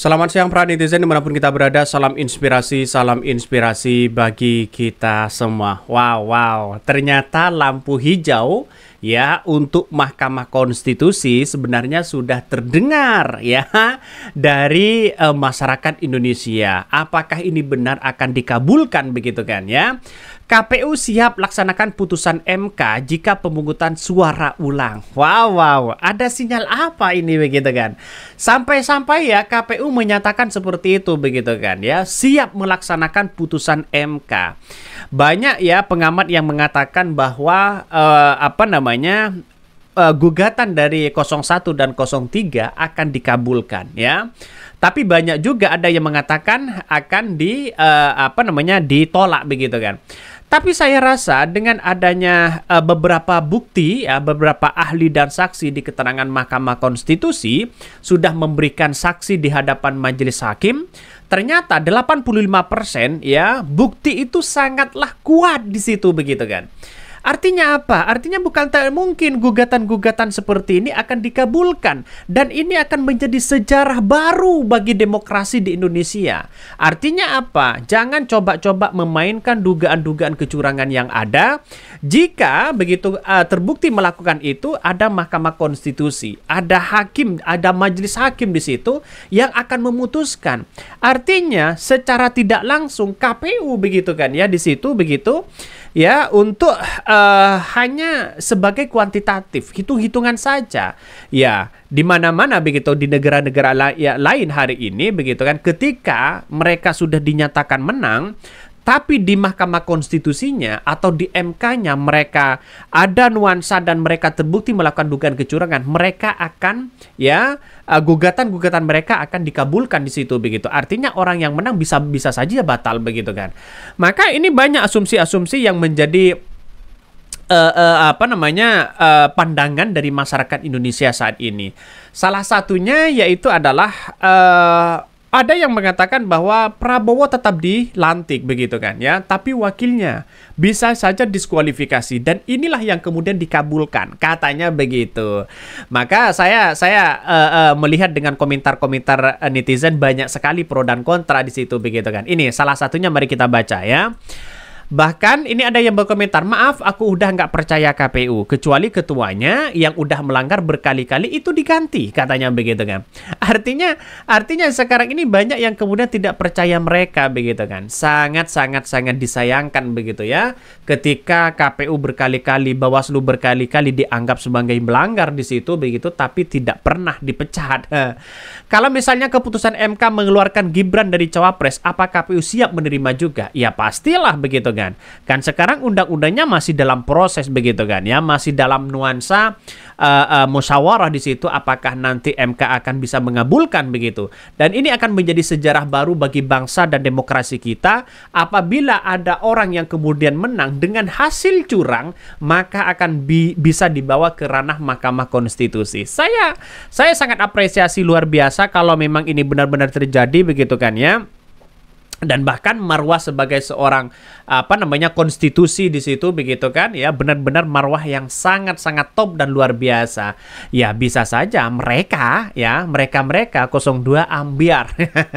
Selamat siang para netizen dimanapun kita berada Salam inspirasi, salam inspirasi bagi kita semua Wow, wow Ternyata lampu hijau ya untuk Mahkamah Konstitusi sebenarnya sudah terdengar ya dari e, masyarakat Indonesia. Apakah ini benar akan dikabulkan begitu kan ya? KPU siap laksanakan putusan MK jika pemungutan suara ulang. Wow, wow, ada sinyal apa ini begitu kan? Sampai-sampai ya KPU menyatakan seperti itu begitu kan ya, siap melaksanakan putusan MK. Banyak ya pengamat yang mengatakan bahwa eh, apa namanya namanya uh, gugatan dari 01 dan 03 akan dikabulkan ya. Tapi banyak juga ada yang mengatakan akan di uh, apa namanya ditolak begitu kan. Tapi saya rasa dengan adanya uh, beberapa bukti, ya, beberapa ahli dan saksi di keterangan Mahkamah Konstitusi sudah memberikan saksi di hadapan majelis hakim, ternyata 85% ya bukti itu sangatlah kuat di situ begitu kan. Artinya apa? Artinya bukan tak mungkin gugatan-gugatan seperti ini akan dikabulkan dan ini akan menjadi sejarah baru bagi demokrasi di Indonesia. Artinya apa? Jangan coba-coba memainkan dugaan-dugaan kecurangan yang ada. Jika begitu uh, terbukti melakukan itu ada Mahkamah Konstitusi, ada hakim, ada majelis hakim di situ yang akan memutuskan. Artinya secara tidak langsung KPU begitu kan ya di situ begitu ya untuk uh, hanya sebagai kuantitatif, hitung-hitungan saja. Ya, di mana-mana begitu di negara-negara la ya, lain hari ini begitu kan ketika mereka sudah dinyatakan menang tapi di Mahkamah Konstitusinya atau di MK-nya mereka ada nuansa dan mereka terbukti melakukan dugaan kecurangan, mereka akan ya eh, gugatan-gugatan mereka akan dikabulkan di situ begitu. Artinya orang yang menang bisa bisa saja batal begitu kan. Maka ini banyak asumsi-asumsi yang menjadi uh, uh, apa namanya uh, pandangan dari masyarakat Indonesia saat ini. Salah satunya yaitu adalah uh, ada yang mengatakan bahwa Prabowo tetap dilantik begitu kan ya, tapi wakilnya bisa saja diskualifikasi dan inilah yang kemudian dikabulkan katanya begitu. Maka saya saya uh, uh, melihat dengan komentar-komentar netizen banyak sekali pro dan kontra di situ begitu kan. Ini salah satunya mari kita baca ya. Bahkan ini ada yang berkomentar, maaf aku udah nggak percaya KPU, kecuali ketuanya yang udah melanggar berkali-kali itu diganti, katanya begitu kan. Artinya, artinya sekarang ini banyak yang kemudian tidak percaya mereka begitu kan. Sangat-sangat-sangat disayangkan begitu ya, ketika KPU berkali-kali, Bawaslu berkali-kali dianggap sebagai melanggar di situ begitu, tapi tidak pernah dipecat. Kalau misalnya keputusan MK mengeluarkan Gibran dari cawapres, apa KPU siap menerima juga? Ya pastilah begitu kan kan. Kan sekarang undang-undangnya masih dalam proses begitu kan ya, masih dalam nuansa uh, uh, musyawarah di situ apakah nanti MK akan bisa mengabulkan begitu. Dan ini akan menjadi sejarah baru bagi bangsa dan demokrasi kita apabila ada orang yang kemudian menang dengan hasil curang maka akan bi bisa dibawa ke ranah Mahkamah Konstitusi. Saya saya sangat apresiasi luar biasa kalau memang ini benar-benar terjadi begitu kan ya dan bahkan marwah sebagai seorang apa namanya konstitusi di situ begitu kan ya benar-benar marwah yang sangat-sangat top dan luar biasa ya bisa saja mereka ya mereka-mereka 02 ambiar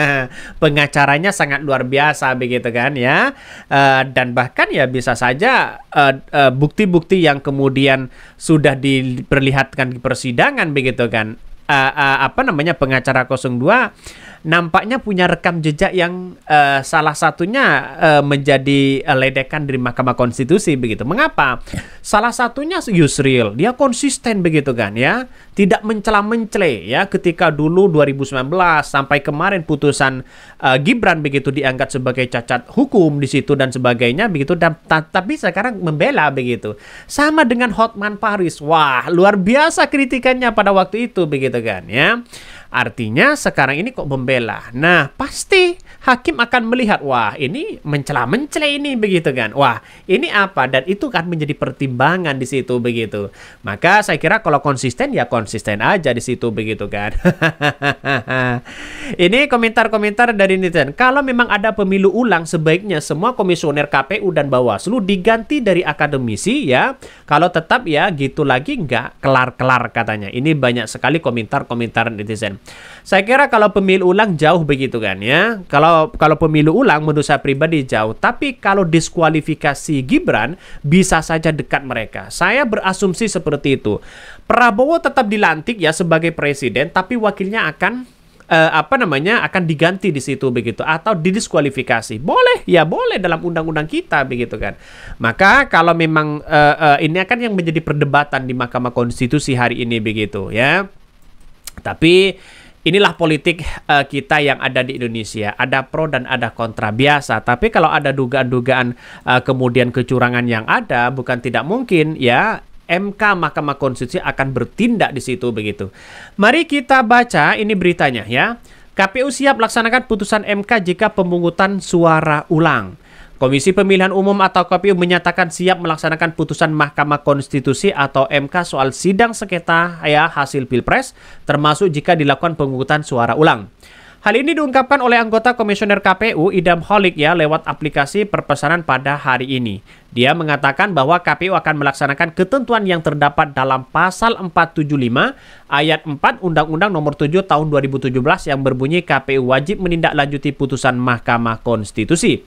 pengacaranya sangat luar biasa begitu kan ya uh, dan bahkan ya bisa saja eh, eh, bukti-bukti uh, uh, yang kemudian sudah diperlihatkan di persidangan begitu kan uh, uh, apa namanya pengacara 02 nampaknya punya rekam jejak yang uh, salah satunya uh, menjadi uh, ledekan dari Mahkamah Konstitusi begitu. Mengapa? Salah satunya Yusril, dia konsisten begitu kan ya, tidak mencela-mencele ya ketika dulu 2019 sampai kemarin putusan uh, Gibran begitu diangkat sebagai cacat hukum di situ dan sebagainya begitu dan tapi sekarang membela begitu. Sama dengan Hotman Paris. Wah, luar biasa kritikannya pada waktu itu begitu kan ya. Artinya sekarang ini kok membela. Nah, pasti hakim akan melihat, wah ini mencela-mencela ini begitu kan. Wah, ini apa? Dan itu kan menjadi pertimbangan di situ begitu. Maka saya kira kalau konsisten ya konsisten aja di situ begitu kan. ini komentar-komentar dari netizen. Kalau memang ada pemilu ulang sebaiknya semua komisioner KPU dan Bawaslu diganti dari akademisi ya. Kalau tetap ya gitu lagi nggak kelar-kelar katanya. Ini banyak sekali komentar-komentar netizen. Saya kira kalau pemilu ulang jauh begitu kan ya. Kalau kalau pemilu ulang menurut saya pribadi jauh, tapi kalau diskualifikasi Gibran bisa saja dekat mereka. Saya berasumsi seperti itu. Prabowo tetap dilantik ya sebagai presiden, tapi wakilnya akan Uh, apa namanya akan diganti di situ begitu atau didiskualifikasi boleh ya boleh dalam undang-undang kita begitu kan maka kalau memang uh, uh, ini akan yang menjadi perdebatan di Mahkamah Konstitusi hari ini begitu ya tapi inilah politik uh, kita yang ada di Indonesia. Ada pro dan ada kontra biasa. Tapi kalau ada dugaan-dugaan uh, kemudian kecurangan yang ada, bukan tidak mungkin ya MK Mahkamah Konstitusi akan bertindak di situ begitu. Mari kita baca ini beritanya ya. KPU siap laksanakan putusan MK jika pemungutan suara ulang. Komisi Pemilihan Umum atau KPU menyatakan siap melaksanakan putusan Mahkamah Konstitusi atau MK soal sidang sengketa ya hasil Pilpres, termasuk jika dilakukan pengungutan suara ulang. Hal ini diungkapkan oleh anggota Komisioner KPU Idam Holik ya lewat aplikasi perpesanan pada hari ini. Dia mengatakan bahwa KPU akan melaksanakan ketentuan yang terdapat dalam pasal 475 ayat 4 Undang-Undang Nomor 7 Tahun 2017 yang berbunyi KPU wajib menindaklanjuti putusan Mahkamah Konstitusi.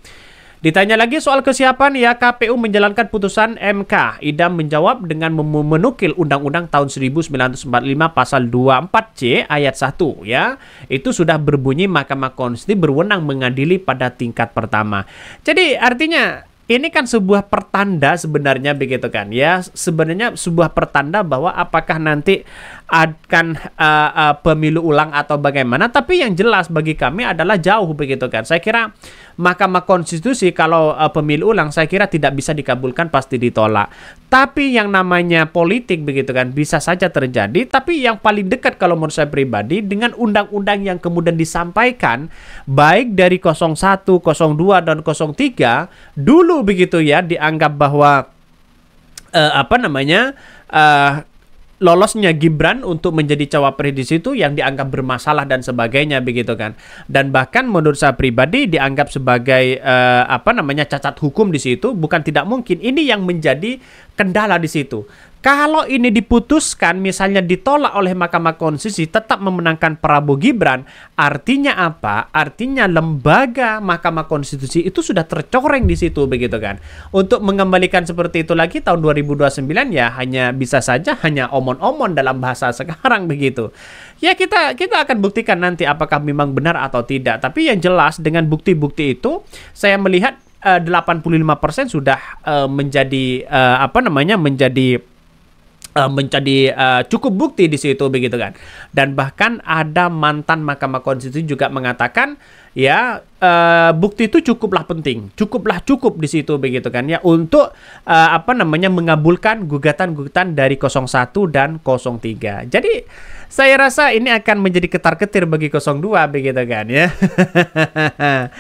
Ditanya lagi soal kesiapan ya KPU menjalankan putusan MK. Idam menjawab dengan menukil Undang-Undang tahun 1945 pasal 24C ayat 1 ya. Itu sudah berbunyi Mahkamah Konstitusi berwenang mengadili pada tingkat pertama. Jadi artinya ini kan sebuah pertanda sebenarnya begitu kan ya sebenarnya sebuah pertanda bahwa apakah nanti akan uh, uh, pemilu ulang atau bagaimana tapi yang jelas bagi kami adalah jauh begitu kan saya kira Mahkamah Konstitusi kalau uh, pemilu ulang saya kira tidak bisa dikabulkan pasti ditolak tapi yang namanya politik begitu kan bisa saja terjadi tapi yang paling dekat kalau menurut saya pribadi dengan undang-undang yang kemudian disampaikan baik dari 01, 02 dan 03 dulu begitu ya dianggap bahwa uh, apa namanya uh, lolosnya Gibran untuk menjadi cawapres di situ yang dianggap bermasalah dan sebagainya begitu kan dan bahkan menurut saya pribadi dianggap sebagai uh, apa namanya cacat hukum di situ bukan tidak mungkin ini yang menjadi kendala di situ kalau ini diputuskan, misalnya ditolak oleh Mahkamah Konstitusi, tetap memenangkan Prabowo Gibran, artinya apa? Artinya lembaga Mahkamah Konstitusi itu sudah tercoreng di situ, begitu kan? Untuk mengembalikan seperti itu lagi tahun 2029 ya hanya bisa saja hanya omon-omon dalam bahasa sekarang begitu. Ya kita kita akan buktikan nanti apakah memang benar atau tidak. Tapi yang jelas dengan bukti-bukti itu, saya melihat eh, uh, 85% sudah eh, menjadi eh, apa namanya menjadi Eh, menjadi uh, cukup bukti di situ begitu kan. Dan bahkan ada mantan Mahkamah Konstitusi juga mengatakan ya uh, bukti itu cukuplah penting, cukuplah cukup di situ begitu kan ya untuk uh, apa namanya mengabulkan gugatan-gugatan dari 01 dan 03. Jadi saya rasa ini akan menjadi ketar-ketir bagi 02 begitu kan ya.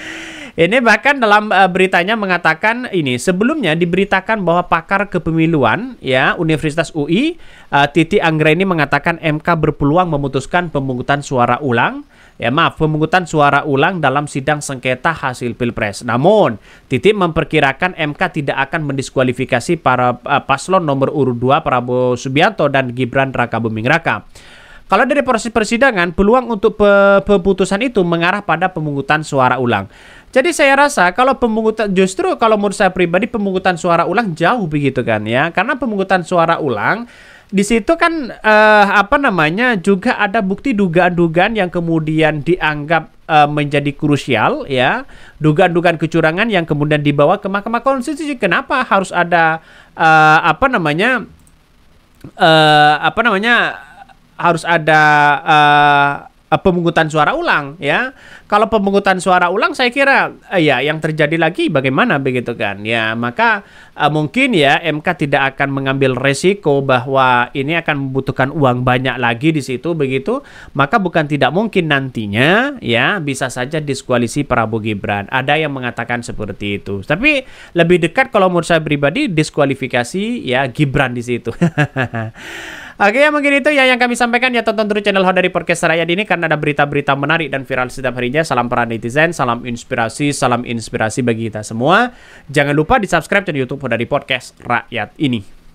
Ini bahkan dalam uh, beritanya mengatakan ini sebelumnya diberitakan bahwa pakar kepemiluan ya Universitas UI uh, eh, Titi Anggreni mengatakan MK berpeluang memutuskan pemungutan suara ulang ya maaf pemungutan suara ulang dalam sidang sengketa hasil pilpres. Namun Titi memperkirakan MK tidak akan mendiskualifikasi para uh, paslon nomor urut 2 Prabowo Subianto dan Gibran Rakabuming Raka. Kalau dari proses persidangan, peluang untuk pe peputusan itu mengarah pada pemungutan suara ulang. Jadi saya rasa kalau pemungutan justru kalau menurut saya pribadi pemungutan suara ulang jauh begitu kan ya. Karena pemungutan suara ulang di situ kan eh, apa namanya juga ada bukti dugaan-dugaan yang kemudian dianggap eh, menjadi krusial ya dugaan-dugaan kecurangan yang kemudian dibawa ke Mahkamah Konstitusi kenapa harus ada eh, apa namanya eh, apa namanya harus ada eh, Eh, pemungutan suara ulang ya. Kalau pemungutan suara ulang saya kira eh, ya yang terjadi lagi bagaimana begitu kan. Ya, maka eh, mungkin ya MK tidak akan mengambil resiko bahwa ini akan membutuhkan uang banyak lagi di situ begitu. Maka bukan tidak mungkin nantinya ya bisa saja diskualisi Prabowo Gibran. Ada yang mengatakan seperti itu. Tapi lebih dekat kalau menurut saya pribadi diskualifikasi ya Gibran di situ. Oke, ya mungkin itu ya yang kami sampaikan. Ya tonton terus channel Hot dari Podcast Rakyat ini karena ada berita-berita menarik dan viral setiap harinya. Salam para netizen, salam inspirasi, salam inspirasi bagi kita semua. Jangan lupa di subscribe channel YouTube Hot dari Podcast Rakyat ini.